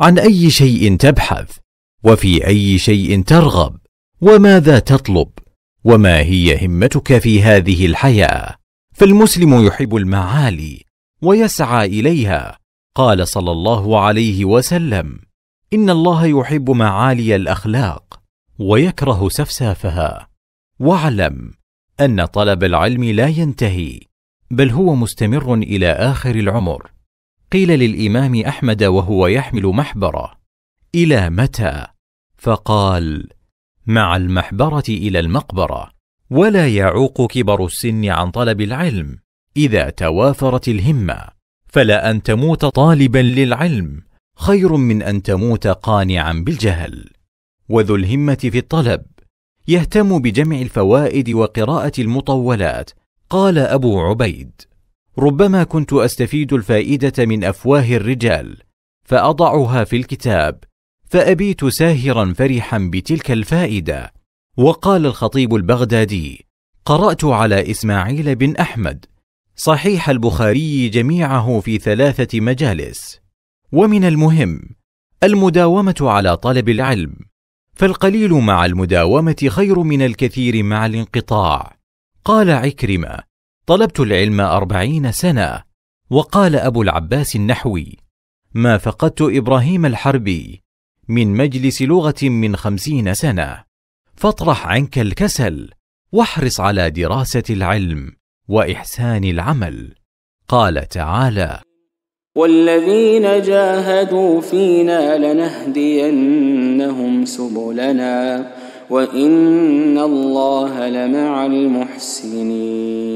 عن اي شيء تبحث وفي اي شيء ترغب وماذا تطلب وما هي همتك في هذه الحياه فالمسلم يحب المعالي ويسعى اليها قال صلى الله عليه وسلم ان الله يحب معالي الاخلاق ويكره سفسافها واعلم ان طلب العلم لا ينتهي بل هو مستمر الى اخر العمر قيل للامام احمد وهو يحمل محبره الى متى فقال مع المحبره الى المقبره ولا يعوق كبر السن عن طلب العلم اذا توافرت الهمه فلا ان تموت طالبا للعلم خير من ان تموت قانعا بالجهل وذو الهمه في الطلب يهتم بجمع الفوائد وقراءه المطولات قال ابو عبيد ربما كنت استفيد الفائده من افواه الرجال فاضعها في الكتاب فابيت ساهرا فرحا بتلك الفائده وقال الخطيب البغدادي قرات على اسماعيل بن احمد صحيح البخاري جميعه في ثلاثه مجالس ومن المهم المداومه على طلب العلم فالقليل مع المداومه خير من الكثير مع الانقطاع قال عكرمه طلبت العلم أربعين سنة وقال أبو العباس النحوي ما فقدت إبراهيم الحربي من مجلس لغة من خمسين سنة فاطرح عنك الكسل واحرص على دراسة العلم وإحسان العمل قال تعالى والذين جاهدوا فينا لنهدينهم سبلنا وإن الله لمع المحسنين